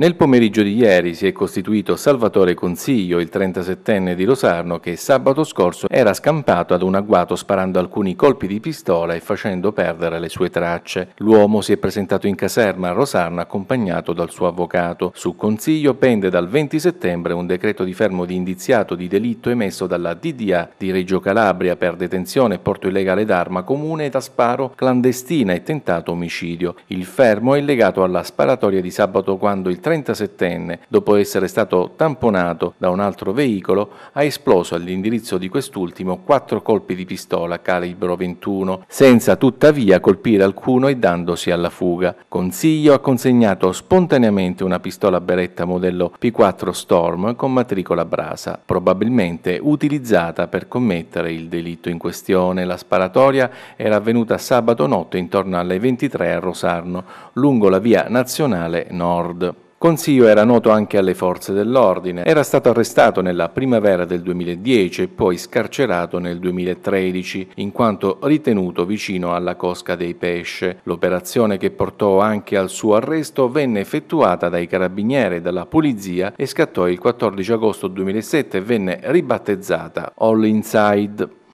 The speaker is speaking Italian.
Nel pomeriggio di ieri si è costituito Salvatore Consiglio, il 37enne di Rosarno, che sabato scorso era scampato ad un agguato sparando alcuni colpi di pistola e facendo perdere le sue tracce. L'uomo si è presentato in caserma a Rosarno accompagnato dal suo avvocato. Su Consiglio pende dal 20 settembre un decreto di fermo di indiziato di delitto emesso dalla DDA di Reggio Calabria per detenzione e porto illegale d'arma comune da sparo clandestina e tentato omicidio. Il fermo è legato alla sparatoria di sabato quando il 37enne, dopo essere stato tamponato da un altro veicolo, ha esploso all'indirizzo di quest'ultimo quattro colpi di pistola calibro 21, senza tuttavia colpire alcuno e dandosi alla fuga. Consiglio ha consegnato spontaneamente una pistola beretta modello P4 Storm con matricola brasa, probabilmente utilizzata per commettere il delitto in questione. La sparatoria era avvenuta sabato notte intorno alle 23 a Rosarno, lungo la via nazionale Nord. Consiglio era noto anche alle forze dell'ordine, era stato arrestato nella primavera del 2010 e poi scarcerato nel 2013 in quanto ritenuto vicino alla cosca dei pesce. L'operazione che portò anche al suo arresto venne effettuata dai carabinieri e dalla polizia e scattò il 14 agosto 2007 e venne ribattezzata All Inside.